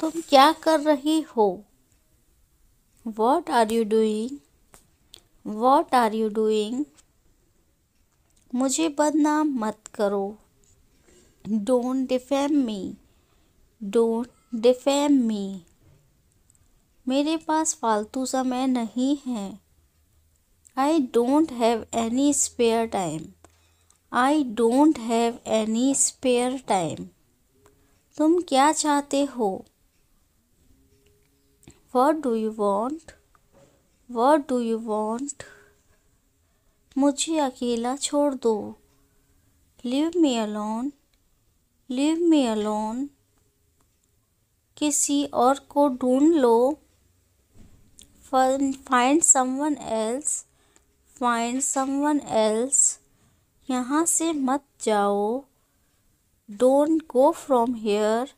तुम क्या कर रही हो what are you doing what are you doing मुझे बदनाम मत करो don't defame me don't defame me मेरे पास फालतू समय नहीं है I don't have any spare time I don't have any spare time तुम क्या चाहते हो what do you want? What do you want? मुझे अकेला छोड़ दो leave me alone leave me alone किसी और को ढूंढ लो find someone else find someone else यहाँ से मत जाओ don't go from here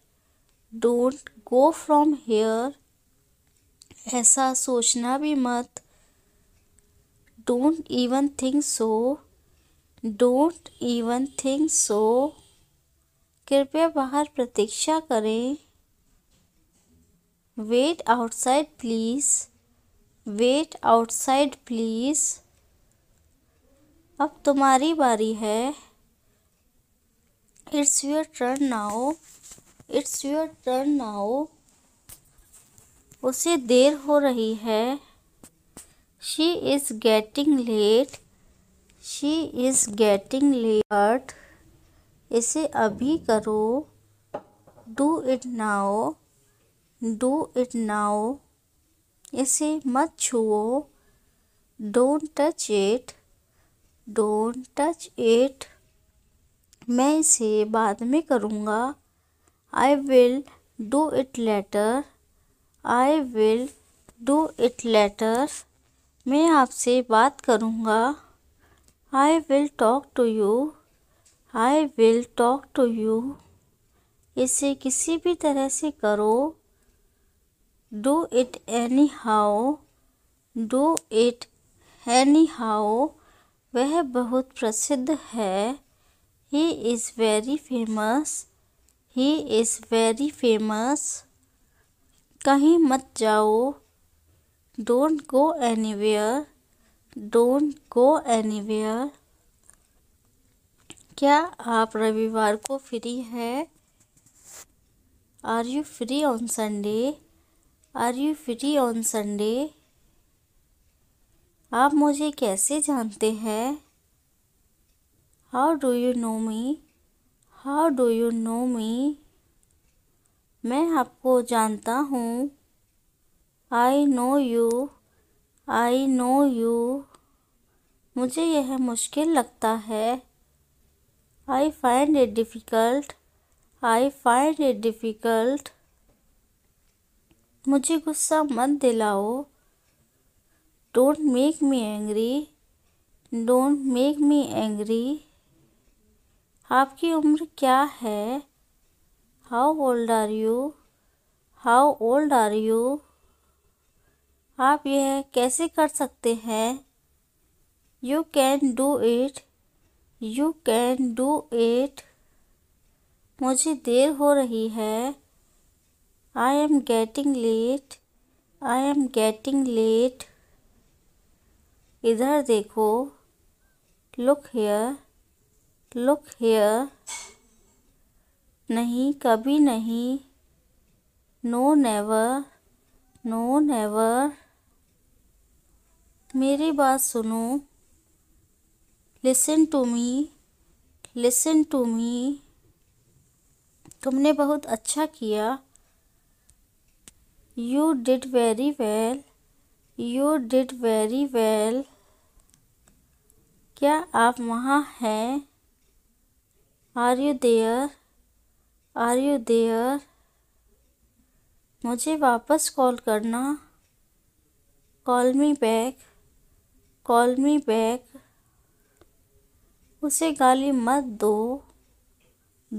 don't go from here ऐसा सोचना भी मत don't even think so don't even think so कृपया बाहर प्रतीक्षा करें wait outside please wait outside please अब तुम्हारी बारी है it's your turn now it's your turn now उसे देर हो रही है she is getting late she is getting late इसे अभी करो do it now do it नाओ इसे मत छुओ don't touch it don't touch it मैं इसे बाद में करूँगा I will do it later I will do it later मैं आपसे बात करूँगा I will talk to you I will talk to you इसे किसी भी तरह से करो do it anyhow do it anyhow वह बहुत प्रसिद्ध है he is very famous he is very famous कहीं मत जाओ don't go anywhere don't go anywhere क्या आप रविवार को फ्री हैं are you free on Sunday are you free on Sunday आप मुझे कैसे जानते हैं how do you know me how do you know me मैं आपको जानता हूँ I know you I know you मुझे यह मुश्किल लगता है I find it difficult I find it difficult मुझे गुस्सा मत दिलाओ don't make me angry don't make me angry आपकी उम्र क्या है how old are you how old are you आप यह कैसे कर सकते हैं you can do it you can do it मुझे देर हो रही है I am getting late I am getting late इधर देखो लुक हेयर लुक हेयर नहीं कभी नहीं नो नेवर नो नेवर मेरी बात सुनो listen to me listen to me तुमने बहुत अच्छा किया you did very well you did very well क्या आप वहाँ हैं are you there are you there मुझे वापस कॉल करना call me back call me back उसे गाली मत दो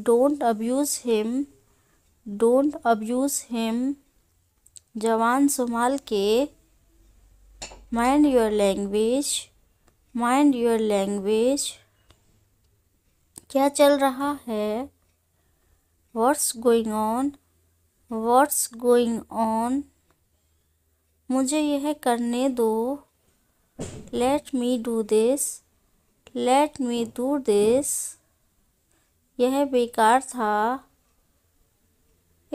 don't abuse him don't abuse him जवान संभाल के mind your language mind your language क्या चल रहा है what's going on what's going on मुझे यह करने दो let me do this let me do this यह बेकार था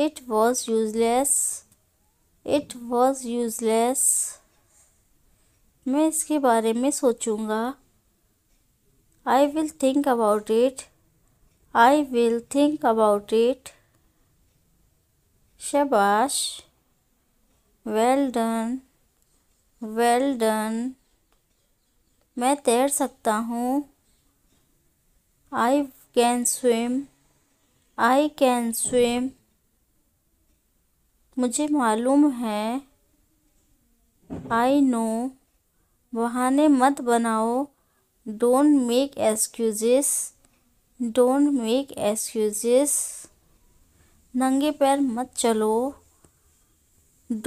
it was useless it was useless मैं इसके बारे में सोचूंगा I will think about it I will think about it शबाश वेल डन वेल डन मैं तैर सकता हूँ I can swim I can swim मुझे मालूम है आई नो बहाने मत बनाओ don't make excuses don't make excuses नंगे पैर मत चलो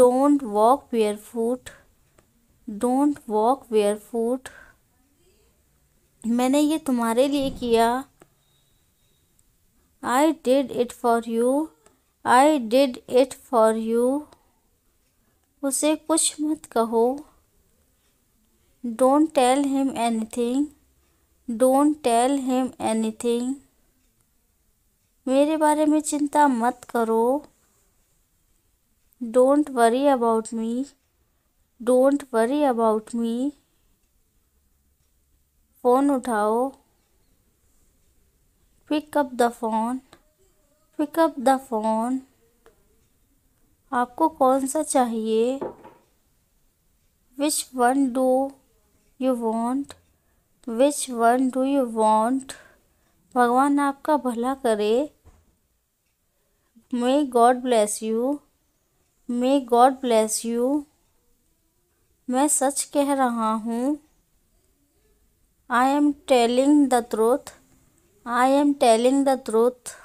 don't walk barefoot don't walk barefoot मैंने ये तुम्हारे लिए किया I did it for you I did it for you उसे कुछ मत कहो don't tell him anything don't tell him anything मेरे बारे में चिंता मत करो don't worry about me don't worry about me phone उठाओ pick up the phone pick up the phone आपको कौन सा चाहिए which one do you want which one do you want भगवान आपका भला करे may God bless you may God bless you मैं सच कह रहा हूँ I am telling the truth I am telling the truth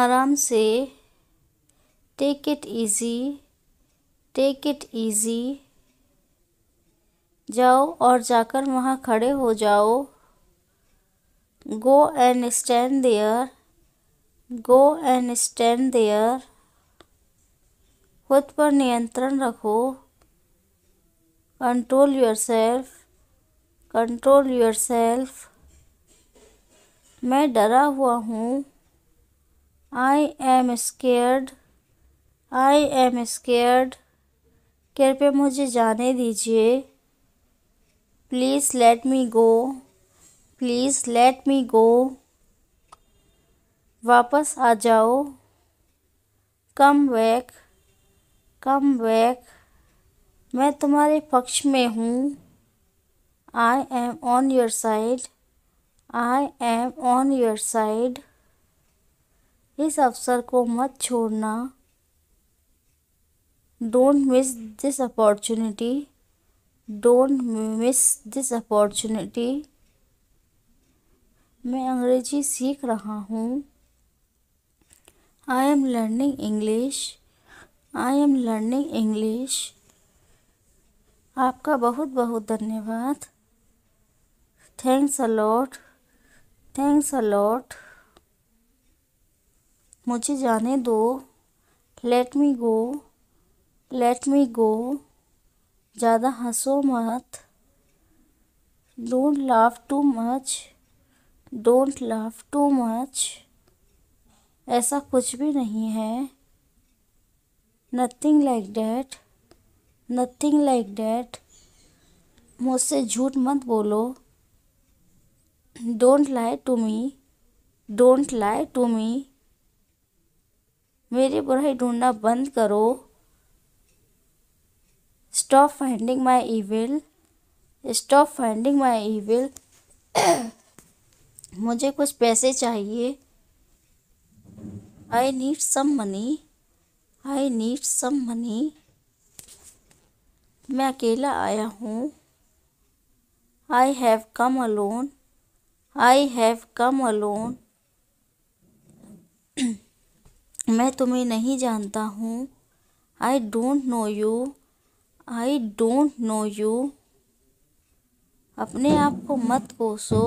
आराम से take it easy take it easy जाओ और जाकर वहाँ खड़े हो जाओ go and stand there go and stand there खुद पर नियंत्रण रखो control yourself control yourself मैं डरा हुआ हूँ I am scared I am scared कृपया मुझे जाने दीजिए please let me go please let me go वापस आ जाओ कम बैक कम बैक मैं तुम्हारे पक्ष में हूँ I am on your side I am on your side इस अवसर को मत छोड़ना don't miss this opportunity don't miss this opportunity मैं अंग्रेजी सीख रहा हूँ I am learning English I am learning English आपका बहुत बहुत धन्यवाद थैंक्स अलॉट थैंक्स अलॉट मुझे जाने दो let me go let me गो ज़्यादा हंसो मत don't laugh too much don't laugh too much ऐसा कुछ भी नहीं है nothing like that nothing like that मुझसे झूठ मत बोलो don't lie to me don't lie to me मेरी बुराई ढूंढना बंद करो Stop finding my evil. Stop finding my evil. मुझे कुछ पैसे चाहिए I need some money I need some money मैं अकेला आया हूँ I have come alone I have come alone मैं तुम्हें नहीं जानता हूँ I don't know you I don't know you अपने आप को मत कोसो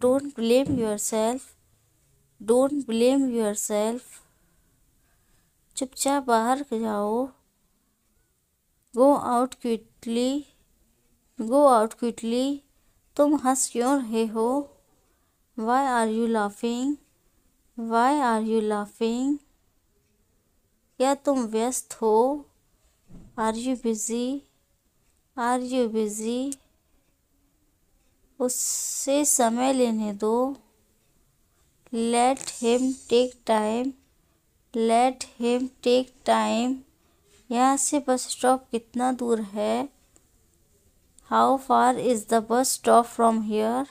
don't blame yourself don't blame yourself चुपचाप बाहर जाओ गो आउट क्विटली गो आउट क्विटली तुम हंस क्यों रहे हो why are you laughing why are you laughing क्या तुम व्यस्त हो are you busy are you busy उससे समय लेने दो let him take time let him take time यहाँ से बस स्टॉप कितना दूर है how far is the bus stop from here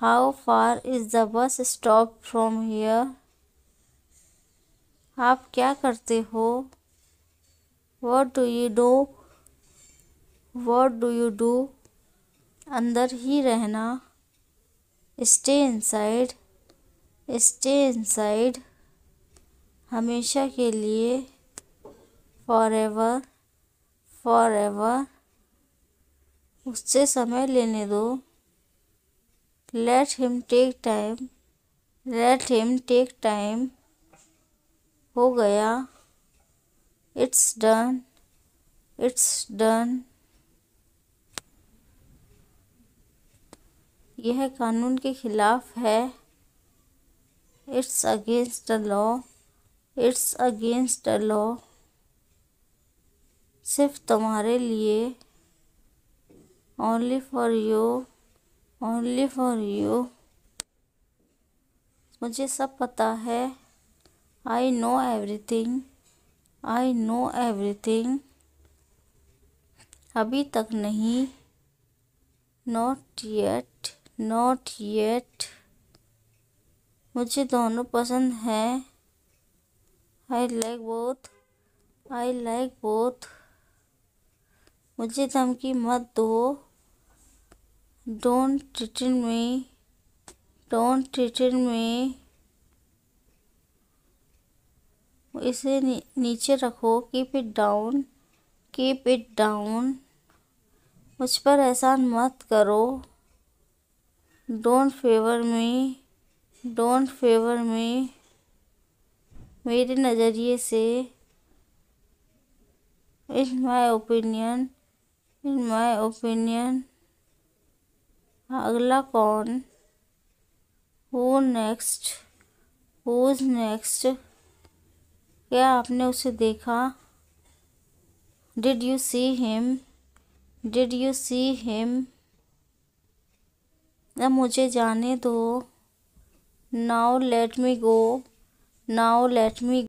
how far is the bus stop from here आप क्या करते हो what do you do what do you do अंदर ही रहना स्टे इनसाइड स्टे इनसाइड हमेशा के लिए फॉर एवर फॉर एवर उससे समय लेने दो let him take time let him take time हो गया इट्स डन इट्स डन यह कानून के खिलाफ है it's against the law it's against the law सिर्फ तुम्हारे लिए only for you only for you मुझे सब पता है I know everything I know everything अभी तक नहीं नॉट येट नॉट येट मुझे दोनों पसंद हैं I like both I like both मुझे धमकी मत दो don't threaten me don't threaten me इसे नी, नीचे रखो keep it down keep it down मुझ पर एहसान मत करो don't favour me don't favour me मेरे नज़रिए से in my opinion in my opinion अगला कौन हु नेक्स्ट हुज नेक्स्ट क्या आपने उसे देखा did you see him did you see him अब मुझे जाने दो now let me go now let मी